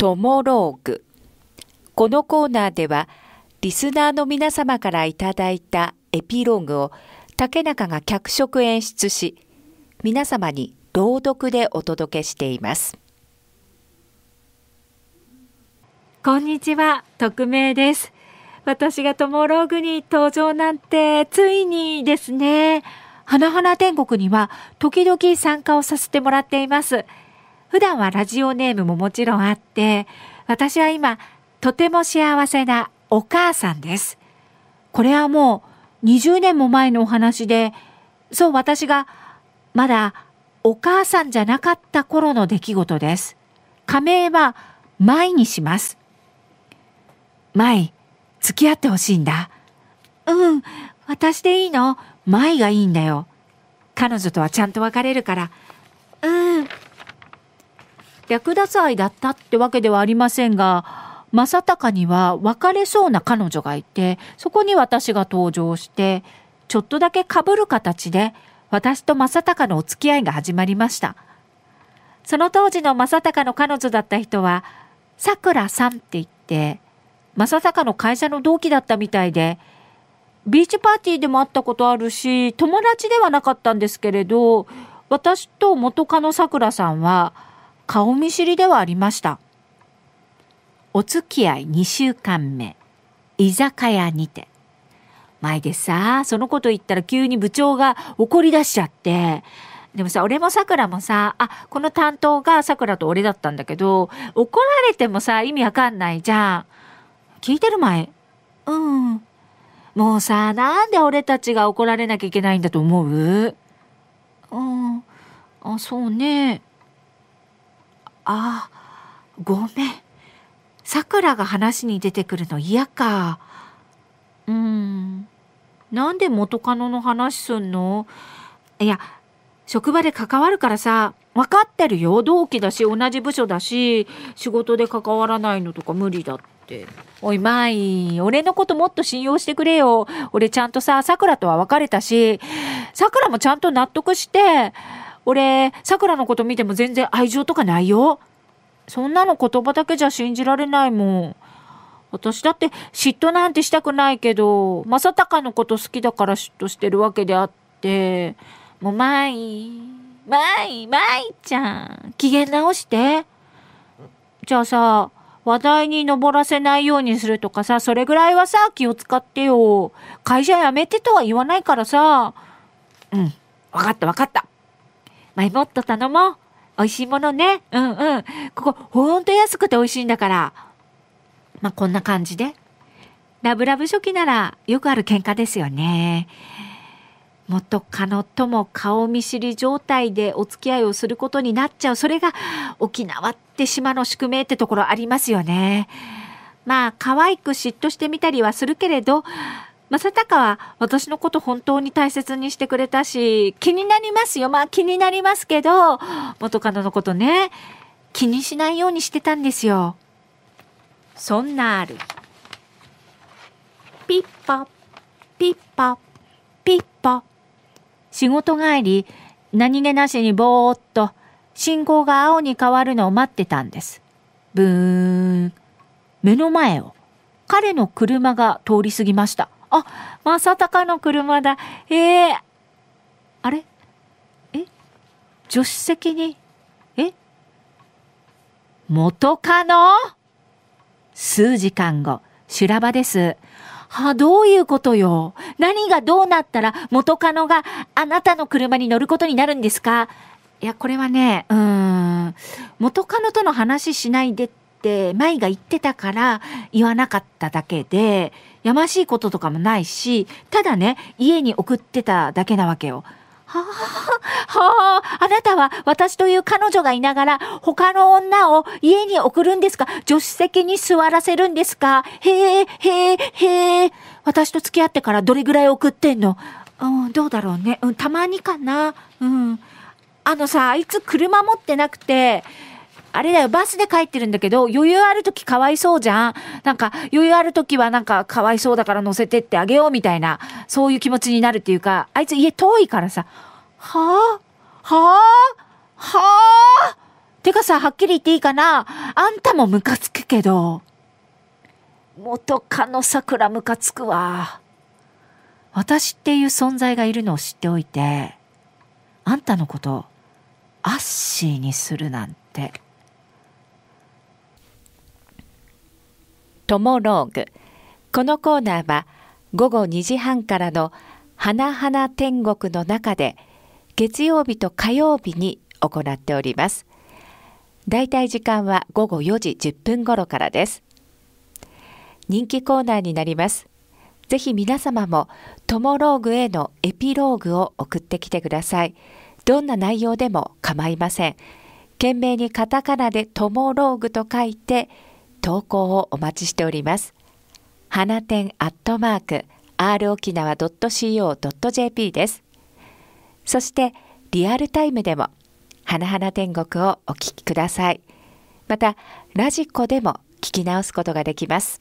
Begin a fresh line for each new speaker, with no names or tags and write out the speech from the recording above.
トモローグ。このコーナーでは、リスナーの皆様からいただいたエピローグを竹中が脚色演出し、皆様に朗読でお届けしています。こんにちは、匿名です。私がトモローグに登場なんて、ついにですね。花々天国には時々参加をさせてもらっています。普段はラジオネームももちろんあって、私は今、とても幸せなお母さんです。これはもう20年も前のお話で、そう私がまだお母さんじゃなかった頃の出来事です。仮名は舞にします。舞、付き合ってほしいんだ。うん、私でいいの舞がいいんだよ。彼女とはちゃんと別れるから、略奪愛だったってわけではありませんが正隆には別れそうな彼女がいてそこに私が登場してちょっとだけかぶる形で私と正隆のお付き合いが始まりましたその当時の正隆の彼女だった人はさくらさんって言って正隆の会社の同期だったみたいでビーチパーティーでも会ったことあるし友達ではなかったんですけれど私と元カノさくらさんは顔見知りではありました。お付き合い2週間目、居酒屋にて。前でさ、そのこと言ったら急に部長が怒り出しちゃって、でもさ、俺もさくらもさ、あ、この担当がさくらと俺だったんだけど、怒られてもさ、意味わかんないじゃん。聞いてる前うん。もうさ、なんで俺たちが怒られなきゃいけないんだと思ううん。あ、そうね。あごめんさくらが話に出てくるの嫌かうんなんで元カノの話すんのいや職場で関わるからさ分かってるよ同期だし同じ部署だし仕事で関わらないのとか無理だっておい舞俺のこともっと信用してくれよ俺ちゃんとささくらとは別れたしさくらもちゃんと納得して俺、桜のこと見ても全然愛情とかないよ。そんなの言葉だけじゃ信じられないもん。私だって嫉妬なんてしたくないけど、正隆のこと好きだから嫉妬してるわけであって、もう、まい、まい、まいちゃん、機嫌直して。じゃあさ、話題に上らせないようにするとかさ、それぐらいはさ、気を使ってよ。会社辞めてとは言わないからさ。うん、わかったわかった。前もっッ頼もう。美味しいものね。うんうん。ここ、ほんと安くて美味しいんだから。まあ、こんな感じで。ラブラブ初期ならよくある喧嘩ですよね。元カノとも顔見知り状態でお付き合いをすることになっちゃう。それが沖縄って島の宿命ってところありますよね。まあ、可愛く嫉妬してみたりはするけれど、正隆は私のこと本当に大切にしてくれたし、気になりますよ。まあ気になりますけど、元カノのことね、気にしないようにしてたんですよ。そんなある日。ピッポ、ピッポ、ピッポ。仕事帰り、何気なしにぼーっと信号が青に変わるのを待ってたんです。ブーン。目の前を彼の車が通り過ぎました。あ、まさたかの車だ。ええー、あれえ助手席に、え元カノ数時間後、修羅場です。はどういうことよ。何がどうなったら元カノがあなたの車に乗ることになるんですかいや、これはね、うん、元カノとの話しないでっって舞が言ってたから言わなかっただけでやましいこととかもないしただね家に送ってただけなわけよ。はあ、はあ、あなたは私という彼女がいながら他の女を家に送るんですか助手席に座らせるんですかへえ、へえ、へえ。私と付き合ってからどれぐらい送ってんのうん、どうだろうね。うん、たまにかな。うん。あのさ、あいつ車持ってなくて、あれだよ、バスで帰ってるんだけど、余裕ある時かわいそうじゃん。なんか、余裕ある時はなんかかわいそうだから乗せてってあげようみたいな、そういう気持ちになるっていうか、あいつ家遠いからさ、はあはあはあてかさ、はっきり言っていいかなあんたもムカつくけど、元カノ桜ムカつくわ。私っていう存在がいるのを知っておいて、あんたのこと、アッシーにするなんて。トモローグ。このコーナーは午後2時半からの花々天国の中で月曜日と火曜日に行っております。だいたい時間は午後4時10分頃からです。人気コーナーになります。ぜひ皆様もトモローグへのエピローグを送ってきてください。どんな内容でも構いません。懸命にカタカナでトモローグと書いて投稿をお待ちしております。花店アットマーク r 沖縄ドット .co.jp です。そしてリアルタイムでも花花天国をお聴きください。またラジコでも聞き直すことができます。